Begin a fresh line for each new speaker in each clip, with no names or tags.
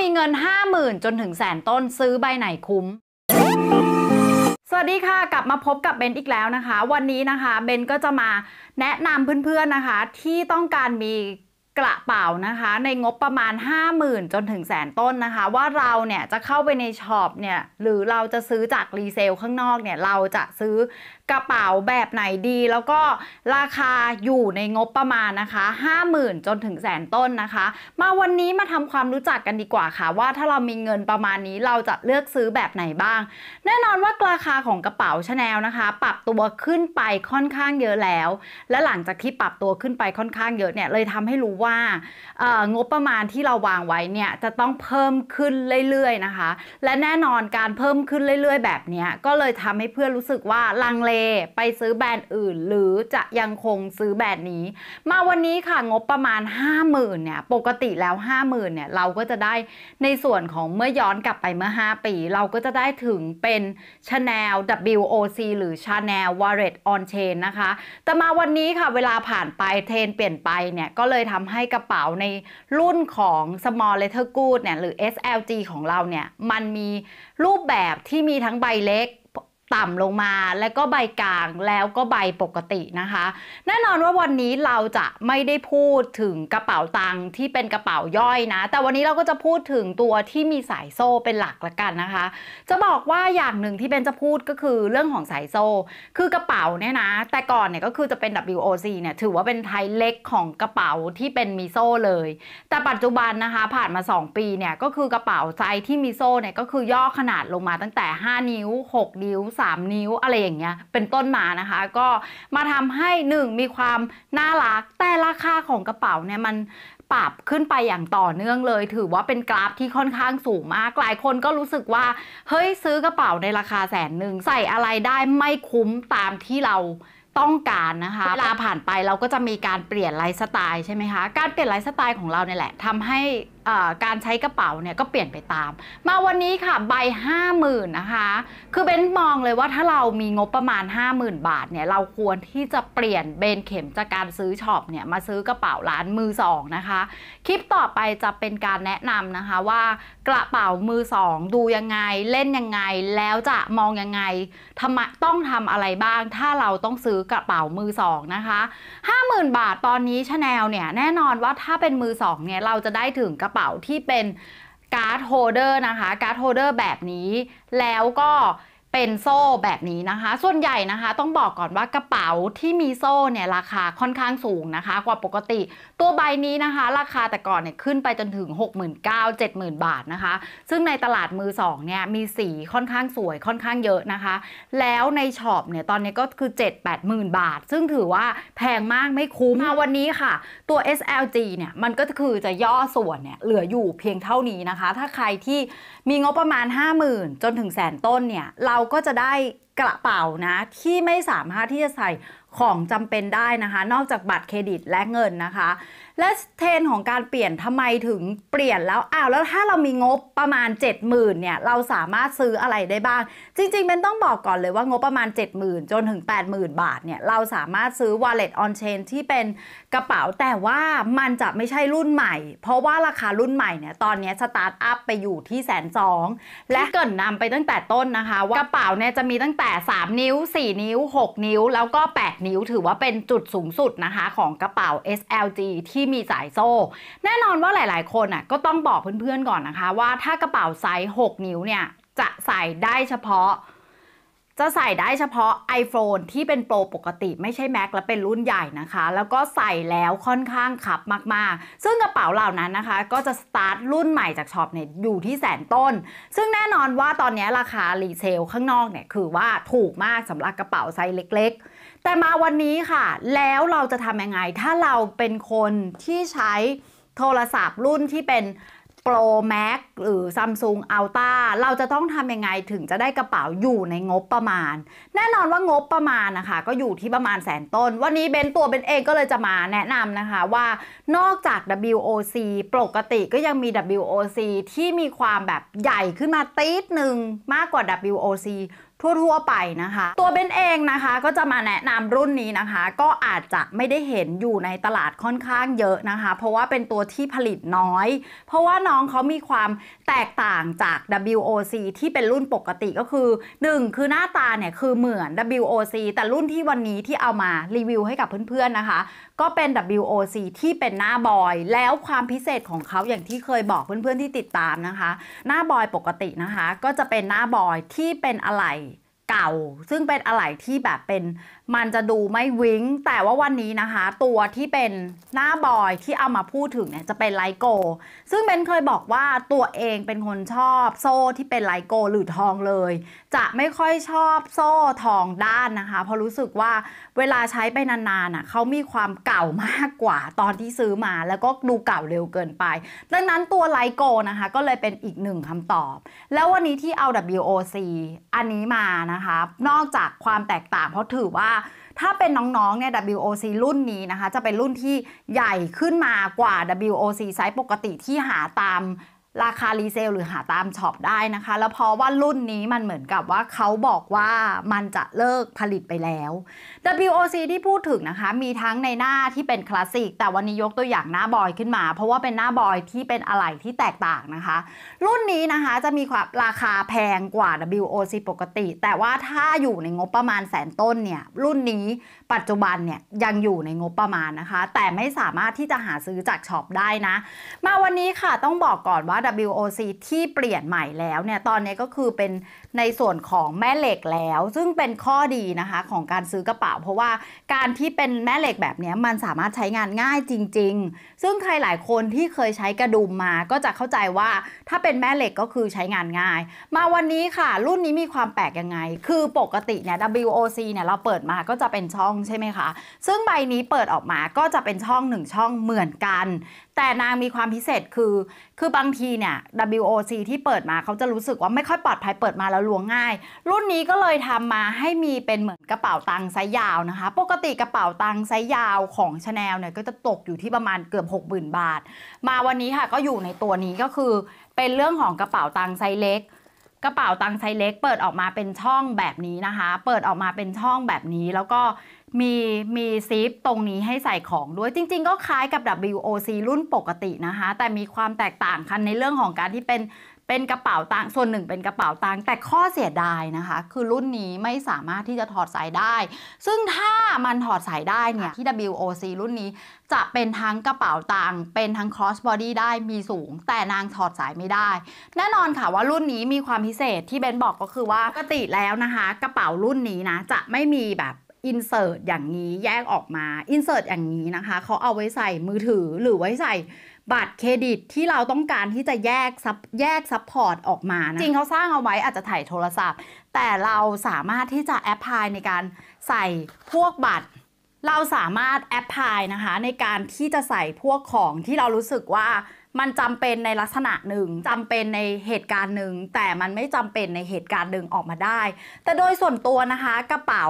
มีเงิน 50,000 จนถึงแสนต้นซื้อใบไหนคุ้ม สวัสดีค่ะกลับมาพบกับเบนอีกแล้วนะคะ วันนี้นะคะเบนก็จะมาแนะนำเพื่อนๆนะคะ ที่ต้องการมีกระเป๋านะคะ ในงบประมาณ 50,000 จนถึงแสนต้นนะคะ ว่าเราเนี่ยจะเข้าไปในช็อปเนี่ย หรือเราจะซื้อจากรีเซลข้างนอกเนี่ยเราจะซื้อกระเป๋าแบบไหนดีแล้วก็ราคาอยู่ในงบประมาณนะคะ 50,000จนถึงแสนต้นนะคะ มาวันนี้มาทำความรู้จักกันดีกว่าค่ะ ว่าถ้าเรามีเงินประมาณนี้เราจะเลือกซื้อแบบไหนบ้าง แน่นอนว่าราคาของกระเป๋าชาแนลนะคะ ปรับตัวขึ้นไปค่อนข้างเยอะแล้ว และหลังจากที่ปรับตัวขึ้นไปค่อนข้างเยอะเนี่ยเลยทำให้รู้ว่างบประมาณที่เราวางไว้เนี่ยจะต้องเพิ่มขึ้นเรื่อยๆนะคะ และแน่นอนการเพิ่มขึ้นเรื่อยๆแบบนี้ก็เลยทำให้เพื่อนรู้สึกว่าลังเลไปซื้อแบรนด์อื่นหรือจะยังคงซื้อแบรนด์นี้มาวันนี้ค่ะงบประมาณ 50,000 เนี่ย ปกติแล้ว 50,000 เนี่ยเราก็จะได้ในส่วนของเมื่อย้อนกลับไปเมื่อ 5 ปี เราก็จะได้ถึงเป็น Chanel WOC หรือ Chanel Wallet on Chain นะคะ แต่มาวันนี้ค่ะเวลาผ่านไปเทรนเปลี่ยนไปเนี่ย ก็เลยทำให้กระเป๋าในรุ่นของ Small Letter Good เนี่ย หรือ SLG ของเราเนี่ยมันมีรูปแบบที่มีทั้งใบเล็กต่ำลงมาแล้วก็ใบกลางแล้วก็ใบปกตินะคะ แน่นอนว่าวันนี้เราจะไม่ได้พูดถึงกระเป๋าตังค์ที่เป็นกระเป๋าย่อยนะ แต่วันนี้เราก็จะพูดถึงตัวที่มีสายโซ่เป็นหลักละกันนะคะ จะบอกว่าอย่างหนึ่งที่เป็นจะพูดก็คือเรื่องของสายโซ่ คือกระเป๋าเนี่ยนะ แต่ก่อนเนี่ยก็คือจะเป็น WOC เนี่ยถือว่าเป็นไทยเล็กของกระเป๋าที่เป็นมีโซ่เลย แต่ปัจจุบันนะคะผ่านมา 2 ปีเนี่ยก็คือกระเป๋าไซส์ที่มีโซ่เนี่ยก็คือย่อขนาดลงมาตั้งแต่ 5 นิ้ว 6 นิ้ว3นิ้วอะไรอย่างเงี้ยเป็นต้นมานะคะ ก็มาทำให้ 1 มีความน่ารักแต่ราคาของกระเป๋าเนี่ยมันปรับขึ้นไปอย่างต่อเนื่องเลย ถือว่าเป็นกราฟที่ค่อนข้างสูงมากหลายคนก็รู้สึกว่าเฮ้ยซื้อกระเป๋าในราคาแสนหนึ่งใส่อะไรได้ไม่คุ้มตามที่เราต้องการนะคะเวลาผ่านไปเราก็จะมีการเปลี่ยนไลฟ์สไตล์ใช่ไหมคะการเปลี่ยนไลฟ์สไตล์ของเราเนี่ยแหละทำให้การใช้กระเป๋าเนี่ยก็เปลี่ยนไปตาม มาวันนี้ค่ะใบ 50,000นะคะคือเบนมองเลยว่าถ้าเรามีงบประมาณ 50,000 บาทเนี่ยเราควรที่จะเปลี่ยนเบนเข็มจากการซื้อช็อปเนี่ยมาซื้อกระเป๋าร้านมือสองนะคะคลิปต่อไปจะเป็นการแนะนำนะคะว่ากระเป๋ามือสองดูยังไงเล่นยังไงแล้วจะมองยังไงทำไมต้องทำอะไรบ้าง ถ้าเราต้องซื้อกระเป๋ามือสองนะคะ50,000 บาทตอนนี้ชาแนลเนี่ยแน่นอนว่าถ้าเป็นมือสองเนี่ยเราจะได้ถึงกระเป๋าที่เป็นการ์ดโฮเดอร์นะคะ การ์ดโฮเดอร์แบบนี้แล้วก็เป็นโซ่แบบนี้นะคะ ส่วนใหญ่นะคะต้องบอกก่อนว่ากระเป๋าที่มีโซ่เนี่ยราคาค่อนข้างสูงนะคะกว่าปกติตัวใบนี้นะคะราคาแต่ก่อนเนี่ยขึ้นไปจนถึง 69 70,000 บาทนะคะ ซึ่งในตลาดมือสองเนี่ยมีสีค่อนข้างสวยค่อนข้างเยอะนะคะ แล้วในช็อปเนี่ยตอนนี้ก็คือ 7 8 0 0 0 บาท ซึ่งถือว่าแพงมากไม่คุ้มมาวันนี้ค่ะ ตัว SLG เนี่ยมันก็คือจะย่อส่วนเนี่ยเหลืออยู่เพียงเท่านี้นะคะ ถ้าใครที่มีงบประมาณ 50,000 จนถึงแสนต้นเนี่ย เราก็จะได้กระเป๋านะที่ไม่สามารถที่จะใส่ของจำเป็นได้นะคะนอกจากบัตรเครดิตและเงินนะคะ และเทรนของการเปลี่ยนทำไมถึงเปลี่ยนแล้วอ้าวแล้วถ้าเรามีงบประมาณ 70,000เนี่ย เราสามารถซื้ออะไรได้บ้าง จริงๆเป็นต้องบอกก่อนเลยว่างบประมาณ 70,000 จนถึง 80,000 บาทเนี่ยเราสามารถซื้อ wallet on chain ที่เป็นกระเป๋าแต่ว่ามันจะไม่ใช่รุ่นใหม่ เพราะว่าราคารุ่นใหม่เนี่ยตอนนี้สตาร์ทอัพไปอยู่ที่แสนสองและเกินนำไปตั้งแต่ต้นนะคะ ว่ากระเป๋าเนี่ยจะมีตั้งแต่ 3 นิ้ว 4 นิ้ว 6 นิ้ว แล้วก็8นิ้วถือว่าเป็นจุดสูงสุดนะคะ ของกระเป๋า SLG ที่มีสายโซ่ แน่นอนว่าหลายๆ คนอ่ะก็ต้องบอกเพื่อน ๆก่อนนะคะว่าถ้ากระเป๋าไซส์6นิ้วเนี่ย จะใส่ได้เฉพาะ จะใส่ได้เฉพาะ iPhone ที่เป็นโปรปกติ ไม่ใช่ Mac และเป็นรุ่นใหญ่นะคะ แล้วก็ใส่แล้วค่อนข้างขับมากๆ ซึ่งกระเป๋าเหล่านั้นนะคะ ก็จะสตาร์ทรุ่นใหม่จากช็อปเนี่ยอยู่ที่แสนต้น ซึ่งแน่นอนว่าตอนนี้ราคารีเซลข้างนอกเนี่ยคือว่าถูกมากสำหรับกระเป๋าไซส์เล็ก ๆแต่มาวันนี้ค่ะ แล้วเราจะทำยังไง ถ้าเราเป็นคนที่ใช้โทรศัพท์รุ่นที่เป็น Pro Max หรือ Samsung Ultra เราจะต้องทำยังไงถึงจะได้กระเป๋าอยู่ในงบประมาณ แน่นอนว่างบประมาณนะคะก็อยู่ที่ประมาณแสนต้น วันนี้เบนตัวเป็นเองก็เลยจะมาแนะนำนะคะว่านอกจาก WOC ปกติก็ยังมี WOC ที่มีความแบบใหญ่ขึ้นมาตีดหนึ่งมากกว่า WOC ทั่วๆ ไปนะคะตัวเบนเองนะคะก็จะมาแนะนำรุ่นนี้นะคะ ก็อาจจะไม่ได้เห็นอยู่ในตลาดค่อนข้างเยอะนะคะ เพราะว่าเป็นตัวที่ผลิตน้อย เพราะว่าน้องเขามีความแตกต่างจาก WOC ที่เป็นรุ่นปกติก็คือ 1 คือหน้าตา เนี่ยคือเหมือน WOC แต่รุ่นที่วันนี้ที่เอามารีวิวให้กับเพื่อนๆนะคะก็เป็น WOC ที่เป็นหน้าบอย แล้วความพิเศษของเขาอย่างที่เคยบอกเพื่อนๆที่ติดตามนะคะ หน้าบอยปกตินะคะ ก็จะเป็นหน้าบอยที่เป็นอะไหลเก่าซึ่งเป็นอะไหล่ที่แบบเป็นมันจะดูไม่วิ้งแต่ว่าวันนี้นะคะ ตัวที่เป็นหน้าบอยที่เอามาพูดถึงเนี่ยจะเป็นไลโกซึ่งเบนเคยบอกว่าตัวเองเป็นคนชอบโซ่ที่เป็นไลโกหรือทองเลย จะไม่ค่อยชอบโซ่ทองด้านนะคะ เพราะรู้สึกว่าเวลาใช้ไปนานๆอ่ะเขามีความเก่ามากกว่าตอนที่ซื้อมาแล้วก็ดูเก่าเร็วเกินไป ดังนั้นตัวไลโกนะคะก็เลยเป็นอีกหนึ่งคำตอบ แล้ววันนี้ที่เอา WOC อันนี้มานะนคะนอกจากความแตกต่างเพราะถือว่าถ้าเป็นน้องๆเนี่ย WOC รุ่นนี้นะคะ จะเป็นรุ่นที่ใหญ่ขึ้นมากว่า WOC ไซส์ปกติที่หาตามราคารีเซลหรือหาตามช็อปได้นะคะแล้วเพราะว่ารุ่นนี้มันเหมือนกับว่าเขาบอกว่ามันจะเลิกผลิตไปแล้ว WOC ที่พูดถึงนะคะมีทั้งในหน้าที่เป็นคลาสสิกแต่วันนี้ยกตัวอย่างหน้าบอยขึ้นมา เพราะว่าเป็นหน้าบอยที่เป็นอะไรที่แตกต่างนะคะ รุ่นนี้นะคะจะมีความราคาแพงกว่า WOC ปกติ แต่ว่าถ้าอยู่ในงบประมาณแสนต้นเนี่ยรุ่นนี้ปัจจุบันเนี่ยยังอยู่ในงบประมาณนะคะ แต่ไม่สามารถที่จะหาซื้อจากช็อปได้นะ มาวันนี้ค่ะต้องบอกก่อนว่า WOC ที่เปลี่ยนใหม่แล้วเนี่ยตอนนี้ก็คือเป็นในส่วนของแม่เหล็กแล้ว ซึ่งเป็นข้อดีนะคะของการซื้อกระเป๋า เพราะว่าการที่เป็นแม่เหล็กแบบนี้มันสามารถใช้งานง่ายจริง ๆ ซึ่งใครหลายคนที่เคยใช้กระดุมมาก็จะเข้าใจว่าถ้าเป็นแม่เหล็กก็คือใช้งานง่าย มาวันนี้ค่ะ รุ่นนี้มีความแปลกยังไงคือปกติเนี่ย WOC เนี่ยเราเปิดมาก็จะเป็นช่ององใช่ไหมคะ ซึ่งใบนี้เปิดออกมาก็จะเป็นช่องหนึ่งช่องเหมือนกัน แต่นางมีความพิเศษคือคือบางทีเนี่ย WOC ที่เปิดมาเขาจะรู้สึกว่าไม่ค่อยปลอดภัยเปิดมาแล้วลวงง่าย รุ่นนี้ก็เลยทำมาให้มีเป็นเหมือนกระเป๋าตังค์ไซส์ยาวนะคะ ปกติกระเป๋าตังค์ไซส์ยาวของชาแนลเนี่ย ก็จะตกอยู่ที่ประมาณเกือบ60,000บาท มาวันนี้ค่ะก็อยู่ในตัวนี้ก็คือ เป็นเรื่องของกระเป๋าตังค์ไซส์เล็ก กระเป๋าตังค์ไซส์เล็ก เปิดออกมาเป็นช่องแบบนี้นะคะ เปิดออกมาเป็นช่องแบบนี้แล้วก็มีมีซีฟตรงนี้ให้ใส่ของด้วย จริง ๆ ก็คล้ายกับ WOC รุ่นปกตินะคะแต่มีความแตกต่างคันในเรื่องของการที่เป็นเป็นกระเป๋าตังส่วนหนึ่งเป็นกระเป๋าตังแต่ข้อเสียดายนะคะ คือรุ่นนี้ไม่สามารถที่จะถอดสายได้ ซึ่งถ้ามันถอดสายได้เนี่ยที่ WOC รุ่นนี้จะเป็นทั้งกระเป๋าตังเป็นทั้ง cross body ได้มีสูง แต่นางถอดสายไม่ได้แน่นอนค่ะว่ารุ่นนี้มีความพิเศษที่เบนบอกก็คือว่าปกติแล้วนะคะ กระเป๋ารุ่นนี้นะจะไม่มีแบบอินเสิร์ตอย่างนี้แยกออกมาอินเสิร์ตอย่างนี้นะคะเขาเอาไว้ใส่มือถือหรือไว้ใส่บัตรเครดิตที่เราต้องการที่จะแยกซับแยกซับพอร์ตออกมา นะจริงเขาสร้างเอาไว้อาจจะถ่ายโทรศัพท์ แต่เราสามารถที่จะแอปพลายในการใส่พวกบัตร เราสามารถแอปพลายนะคะ ในการที่จะใส่พวกของที่เรารู้สึกว่ามันจำเป็นในลักษณะหนึ่งจำเป็นในเหตุการณ์หนึ่งแต่มันไม่จำเป็นในเหตุการณ์หนึ่งออกมาได้ แต่โดยส่วนตัวนะคะกระเป๋า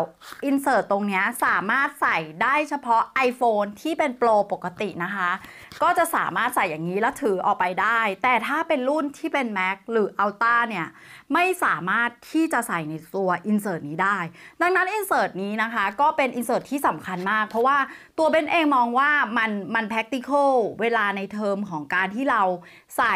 อินเสิร์ตตรงนี้สามารถใส่ได้เฉพาะ iPhone ที่เป็นโปรปกตินะคะ ก็จะสามารถใส่อย่างนี้ แล้วถือออกไปได้ แต่ถ้าเป็นรุ่นที่เป็น Mac หรือ Ultra เนี่ยไม่สามารถที่จะใส่ในตัวอินเสิร์ตนี้ได้ ดังนั้นอินเสิร์ตนี้นะคะก็เป็นอินเสิร์ตที่สำคัญมาก เพราะว่าตัวเบนเองมองว่ามันมัน practical เวลาในเทอมของการที่เราใส่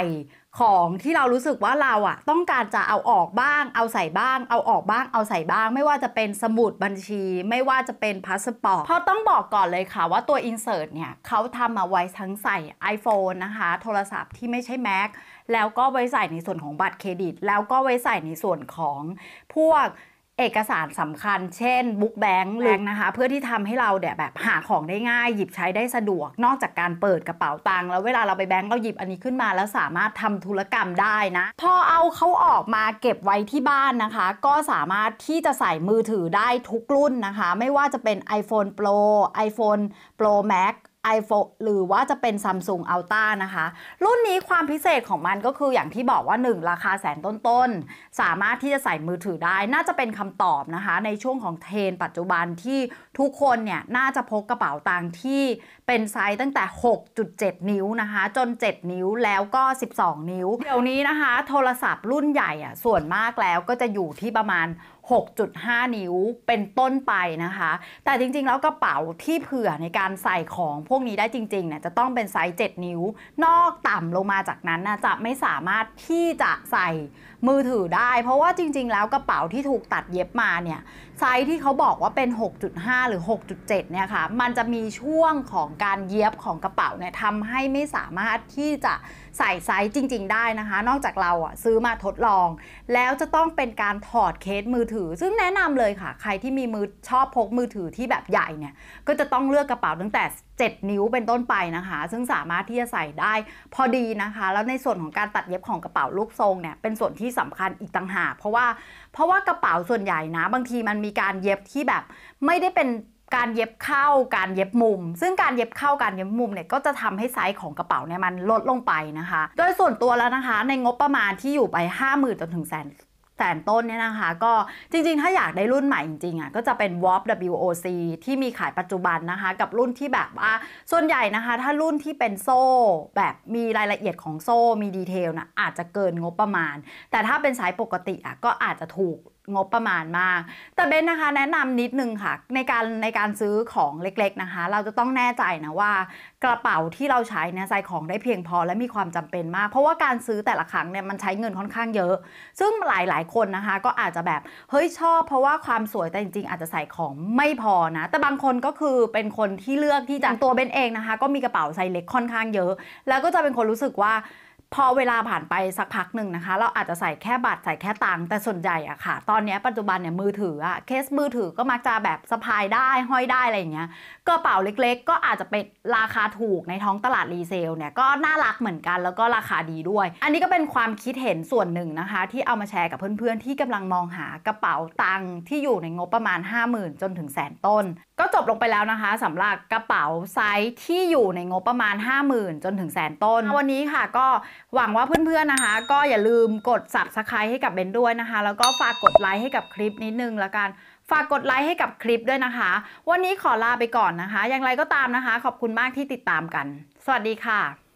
ของที่เรารู้สึกว่าเราอะต้องการจะเอาออกบ้าง เอาใส่บ้าง เอาออกบ้าง เอาใส่บ้าง ไม่ว่าจะเป็นสมุดบัญชี ไม่ว่าจะเป็นพาสปอร์ตเพราะต้องบอกก่อนเลยค่ะว่าตัวอินเสิร์ตเนี่ยเขาทำมาไว้ทั้งใส่ iPhone นะคะ โทรศัพท์ที่ไม่ใช่ Mac แล้วก็ไว้ใส่ในส่วนของบัตรเครดิต แล้วก็ไว้ใส่ในส่วนของพวกเอกสารสำคัญเช่นบุ๊กแบงค์แบงค์นะคะ เพื่อที่ทำให้เราเดี่ยแบบหาของได้ง่าย หยิบใช้ได้สะดวก นอกจากการเปิดกระเป๋าตังค์แล้วเวลาเราไปแบงค์เราหยิบอันนี้ขึ้นมา แล้วสามารถทำธุรกรรมได้นะ พอเอาเขาออกมาเก็บไว้ที่บ้านนะคะ ก็สามารถที่จะใส่มือถือได้ทุกรุ่นนะคะ ไม่ว่าจะเป็น iPhone Pro iPhone Pro Max iPhone หรือว่าจะเป็น Samsung Ultra นะคะ รุ่นนี้ความพิเศษของมันก็คืออย่างที่บอกว่า 1 ราคาแสนต้นๆสามารถที่จะใส่มือถือได้น่าจะเป็นคำตอบนะคะ ในช่วงของเทรนปัจจุบันที่ทุกคนเนี่ยน่าจะพกกระเป๋าตังค์ที่เป็นไซส์ตั้งแต่ 6.7 นิ้วนะคะ จน 7 นิ้วแล้วก็ 12 นิ้ว เดี๋ยวนี้นะคะโทรศัพท์รุ่นใหญ่อะส่วนมากแล้วก็จะอยู่ที่ประมาณ6.5 นิ้วเป็นต้นไปนะคะ แต่จริง ๆ แล้วกระเป๋าที่เผื่อในการใส่ของพวกนี้ได้จริงๆเนี่ยจะต้องเป็นไซส์7นิ้ว นอกต่ำลงมาจากนั้นนะจะไม่สามารถที่จะใส่มือถือได้ เพราะว่าจริง ๆ แล้วกระเป๋าที่ถูกตัดเย็บมาเนี่ยไซส์ที่เขาบอกว่าเป็น 6.5 หรือ 6.7 เนี่ยค่ะมันจะมีช่วงของการเย็บของกระเป๋าเนี่ยทำให้ไม่สามารถที่จะใส่ไซส์จริง ๆได้นะคะ นอกจากเราอ่ะซื้อมาทดลอง แล้วจะต้องเป็นการถอดเคสมือถือ ซึ่งแนะนำเลยค่ะ ใครที่มีมือชอบพกมือถือที่แบบใหญ่เนี่ยก็จะต้องเลือกกระเป๋าตั้งแต่ 7 นิ้วเป็นต้นไปนะคะ ซึ่งสามารถที่จะใส่ได้ พอดีนะคะ แล้วในส่วนของการตัดเย็บของกระเป๋าลูกทรงเนี่ยเป็นส่วนที่สำคัญอีกต่างหากเพราะว่าเพราะว่ากระเป๋าส่วนใหญ่นะบางทีมันมีการเย็บที่แบบไม่ได้เป็นการเย็บเข้าการเย็บมุม ซึ่งการเย็บเข้าการเย็บมุมเนี่ยก็จะทำให้ไซส์ของกระเป๋าเนี่ยมันลดลงไปนะคะ โดยส่วนตัวแล้วนะคะ ในงบประมาณที่อยู่ไป5 0,000จนถึงแสนแสนต้นเนี่ยนะคะ ก็จริงๆถ้าอยากได้รุ่นใหม่จริงๆอ่ะก็จะเป็น WOP WOC ที่มีขายปัจจุบันนะคะกับรุ่นที่แบบว่าส่วนใหญ่นะคะถ้ารุ่นที่เป็นโซ่แบบมีรายละเอียดของโซ่มีดีเทลนะอาจจะเกินงบประมาณ แต่ถ้าเป็นสายปกติอ่ะก็อาจจะถูกงบประมาณมาก แต่เบนนะคะแนะนำนิดนึงค่ะในการในการซื้อของเล็กๆนะคะเราจะต้องแน่ใจนะว่า กระเป๋าที่เราใช้เนี่ยใส่ของได้เพียงพอและมีความจำเป็นมากเพราะว่าการซื้อแต่ละครั้งเนี่ยมันใช้เงินค่อนข้างเยอะ ซึ่งหลายๆ คนนะคะก็อาจจะแบบเฮ้ยชอบเพราะว่าความสวยแต่จริงๆอาจจะใส่ของไม่พอนะ แต่บางคนก็คือเป็นคนที่เลือกที่จะตัวเบนเองนะคะ ก็มีกระเป๋าใส่เล็กค่อนข้างเยอะ แล้วก็จะเป็นคนรู้สึกว่าพอเวลาผ่านไปสักพักหนึ่งนะคะ เราอาจจะใส่แค่บัตรใส่แค่ตังค์แต่ส่วนใหญ่อะค่ะ ตอนนี้ปัจจุบันเนี่ยมือถืออะเคสมือถือก็มักจะแบบสะพายได้ห้อยได้อะไรอย่างเงี้ยกระเป๋าเล็กๆ ก็อาจจะเป็นราคาถูกในท้องตลาดรีเซลเนี่ยก็น่ารักเหมือนกันแล้วก็ราคาดีด้วย อันนี้ก็เป็นความคิดเห็นส่วนหนึ่งนะคะ ที่เอามาแชร์กับเพื่อนๆที่กำลังมองหากระเป๋าตังค์ที่อยู่ในงบประมาณ 50,000จนถึงแสนต้น ก็จบลงไปแล้วนะคะ สำหรับกระเป๋าไซส์ที่อยู่ในงบประมาณ 50,000จนถึงแสนต้นวันนี้ค่ะก็หวังว่าเพื่อนๆนะคะ ก็อย่าลืมกด subscribe ให้กับเบนด้วยนะคะ แล้วก็ฝากกดไลค์ให้กับคลิปนิดนึงละกันฝากกดไลค์ให้กับคลิปด้วยนะคะ วันนี้ขอลาไปก่อนนะคะ อย่างไรก็ตามนะคะ ขอบคุณมากที่ติดตามกัน สวัสดีค่ะ